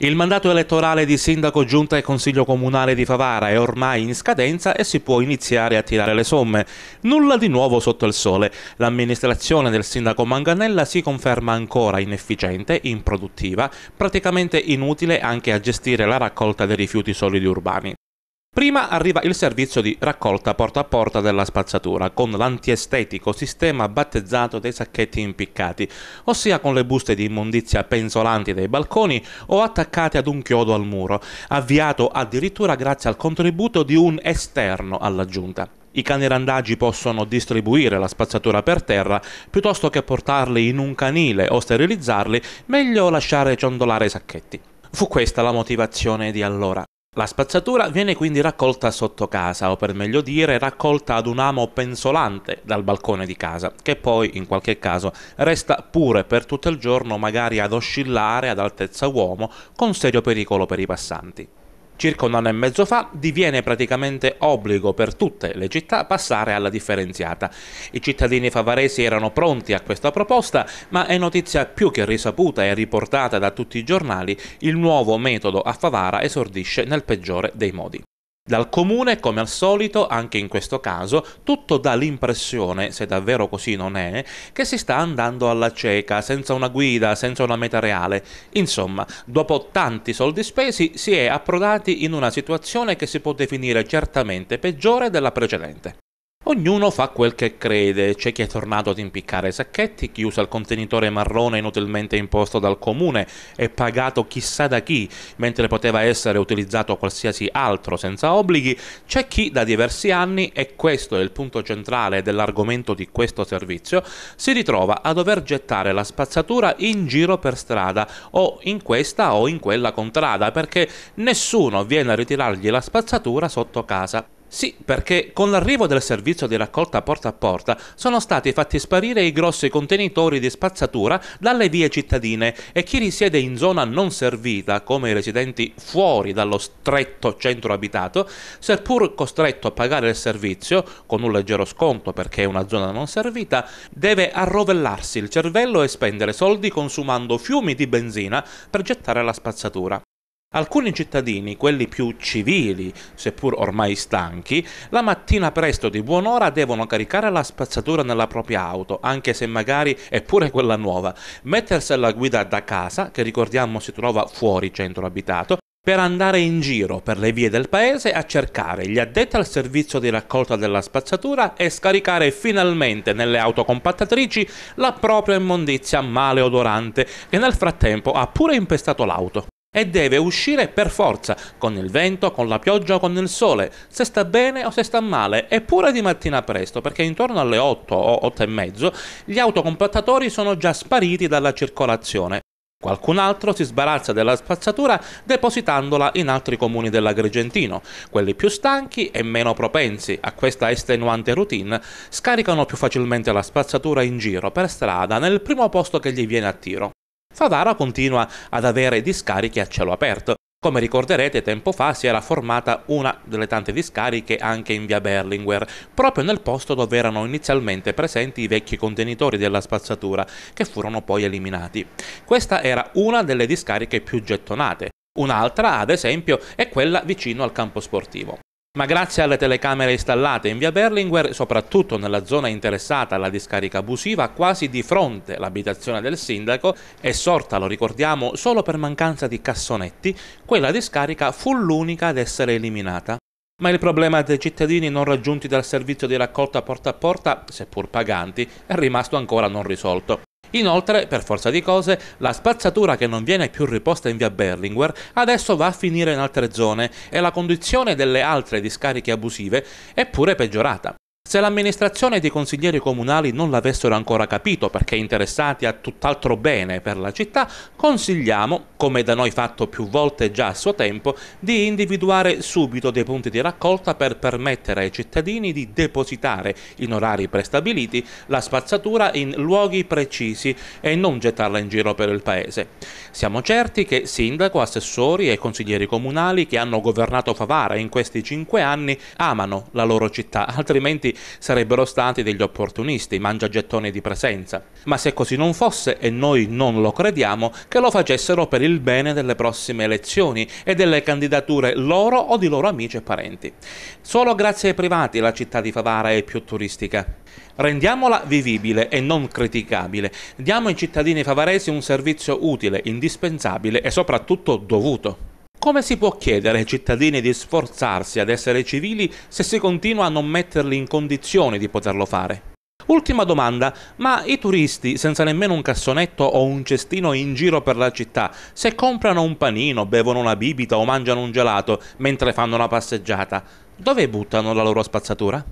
Il mandato elettorale di sindaco, giunta e consiglio comunale di Favara è ormai in scadenza e si può iniziare a tirare le somme. Nulla di nuovo sotto il sole. L'amministrazione del sindaco Manganella si conferma ancora inefficiente, improduttiva, praticamente inutile anche a gestire la raccolta dei rifiuti solidi urbani. Prima arriva il servizio di raccolta porta a porta della spazzatura con l'antiestetico sistema battezzato dei sacchetti impiccati, ossia con le buste di immondizia penzolanti dai balconi o attaccate ad un chiodo al muro, avviato addirittura grazie al contributo di un esterno alla giunta. I cani randaggi possono distribuire la spazzatura per terra, piuttosto che portarli in un canile o sterilizzarli, meglio lasciare ciondolare i sacchetti. Fu questa la motivazione di allora. La spazzatura viene quindi raccolta sotto casa, o per meglio dire raccolta ad un amo pensolante dal balcone di casa, che poi in qualche caso resta pure per tutto il giorno magari ad oscillare ad altezza uomo con serio pericolo per i passanti. Circa un anno e mezzo fa diviene praticamente obbligo per tutte le città passare alla differenziata. I cittadini favaresi erano pronti a questa proposta, ma è notizia più che risaputa e riportata da tutti i giornali, il nuovo metodo a Favara esordisce nel peggiore dei modi. Dal comune, come al solito, anche in questo caso, tutto dà l'impressione, se davvero così non è, che si sta andando alla cieca, senza una guida, senza una meta reale. Insomma, dopo tanti soldi spesi si è approdati in una situazione che si può definire certamente peggiore della precedente. Ognuno fa quel che crede, c'è chi è tornato ad impiccare i sacchetti, chi usa il contenitore marrone inutilmente imposto dal comune e pagato chissà da chi, mentre poteva essere utilizzato qualsiasi altro senza obblighi, c'è chi da diversi anni, e questo è il punto centrale dell'argomento di questo servizio, si ritrova a dover gettare la spazzatura in giro per strada, o in questa o in quella contrada, perché nessuno viene a ritirargli la spazzatura sotto casa. Sì, perché con l'arrivo del servizio di raccolta porta a porta sono stati fatti sparire i grossi contenitori di spazzatura dalle vie cittadine e chi risiede in zona non servita, come i residenti fuori dallo stretto centro abitato, seppur costretto a pagare il servizio, con un leggero sconto perché è una zona non servita, deve arrovellarsi il cervello e spendere soldi consumando fiumi di benzina per gettare la spazzatura. Alcuni cittadini, quelli più civili, seppur ormai stanchi, la mattina presto di buon'ora devono caricare la spazzatura nella propria auto, anche se magari è pure quella nuova, mettersi alla guida da casa, che ricordiamo si trova fuori centro abitato, per andare in giro per le vie del paese a cercare gli addetti al servizio di raccolta della spazzatura e scaricare finalmente nelle autocompattatrici la propria immondizia maleodorante che nel frattempo ha pure impestato l'auto e deve uscire per forza, con il vento, con la pioggia o con il sole, se sta bene o se sta male, eppure di mattina presto, perché intorno alle 8 o 8 e mezzo gli autocompattatori sono già spariti dalla circolazione. Qualcun altro si sbarazza della spazzatura depositandola in altri comuni dell'Agrigentino. Quelli più stanchi e meno propensi a questa estenuante routine scaricano più facilmente la spazzatura in giro, per strada, nel primo posto che gli viene a tiro. Favara continua ad avere discariche a cielo aperto. Come ricorderete, tempo fa si era formata una delle tante discariche anche in via Berlinguer, proprio nel posto dove erano inizialmente presenti i vecchi contenitori della spazzatura, che furono poi eliminati. Questa era una delle discariche più gettonate. Un'altra, ad esempio, è quella vicino al campo sportivo ma grazie alle telecamere installate in via Berlinguer, soprattutto nella zona interessata alla discarica abusiva, quasi di fronte all'abitazione del sindaco, è sorta, lo ricordiamo, solo per mancanza di cassonetti, quella discarica fu l'unica ad essere eliminata. Ma il problema dei cittadini non raggiunti dal servizio di raccolta porta a porta, seppur paganti, è rimasto ancora non risolto. Inoltre, per forza di cose, la spazzatura che non viene più riposta in via Berlinguer adesso va a finire in altre zone e la condizione delle altre discariche abusive è pure peggiorata. Se l'amministrazione ed i consiglieri comunali non l'avessero ancora capito perché interessati a tutt'altro bene per la città, consigliamo, come da noi fatto più volte già a suo tempo, di individuare subito dei punti di raccolta per permettere ai cittadini di depositare in orari prestabiliti la spazzatura in luoghi precisi e non gettarla in giro per il paese. Siamo certi che sindaco, assessori e consiglieri comunali che hanno governato Favara in questi cinque anni amano la loro città, altrimenti sarebbero stati degli opportunisti, mangiagettoni di presenza. Ma se così non fosse, e noi non lo crediamo, che lo facessero per il bene delle prossime elezioni e delle candidature loro o di loro amici e parenti. Solo grazie ai privati la città di Favara è più turistica. Rendiamola vivibile e non criticabile. Diamo ai cittadini favaresi un servizio utile, indispensabile e soprattutto dovuto. Come si può chiedere ai cittadini di sforzarsi ad essere civili se si continua a non metterli in condizioni di poterlo fare? Ultima domanda, ma i turisti, senza nemmeno un cassonetto o un cestino in giro per la città, se comprano un panino, bevono una bibita o mangiano un gelato mentre fanno una passeggiata, dove buttano la loro spazzatura?